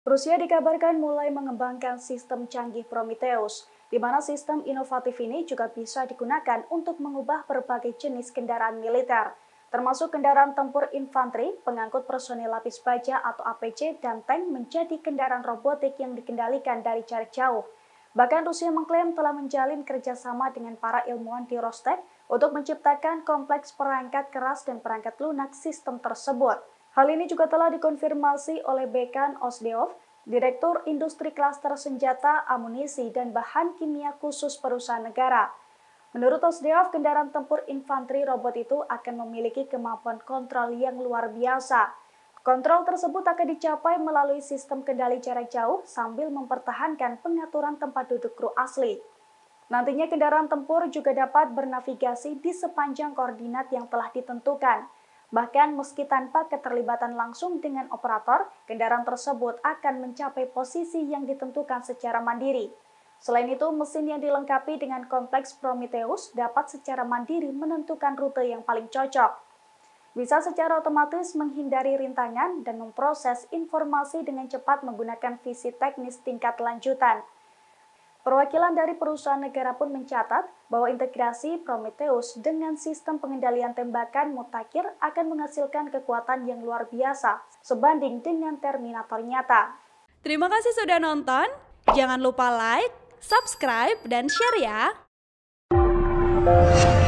Rusia dikabarkan mulai mengembangkan sistem canggih Prometheus, di mana sistem inovatif ini juga bisa digunakan untuk mengubah berbagai jenis kendaraan militer, termasuk kendaraan tempur infanteri, pengangkut personil lapis baja atau APC, dan tank menjadi kendaraan robotik yang dikendalikan dari jarak jauh. Bahkan Rusia mengklaim telah menjalin kerjasama dengan para ilmuwan di Rostec untuk menciptakan kompleks perangkat keras dan perangkat lunak sistem tersebut. Hal ini juga telah dikonfirmasi oleh Bekan Osdeov, Direktur Industri Klaster Senjata, Amunisi, dan Bahan Kimia Khusus Perusahaan Negara. Menurut Osdeov, kendaraan tempur infanteri robot itu akan memiliki kemampuan kontrol yang luar biasa. Kontrol tersebut akan dicapai melalui sistem kendali jarak jauh sambil mempertahankan pengaturan tempat duduk kru asli. Nantinya kendaraan tempur juga dapat bernavigasi di sepanjang koordinat yang telah ditentukan. Bahkan meski tanpa keterlibatan langsung dengan operator, kendaraan tersebut akan mencapai posisi yang ditentukan secara mandiri. Selain itu, mesin yang dilengkapi dengan kompleks Prometheus dapat secara mandiri menentukan rute yang paling cocok bisa secara otomatis menghindari rintangan dan memproses informasi dengan cepat menggunakan visi teknis tingkat lanjutan. Perwakilan dari perusahaan negara pun mencatat bahwa integrasi Prometheus dengan sistem pengendalian tembakan Mutakhir akan menghasilkan kekuatan yang luar biasa sebanding dengan Terminator nyata. Terima kasih sudah nonton. Jangan lupa like, subscribe, dan share ya.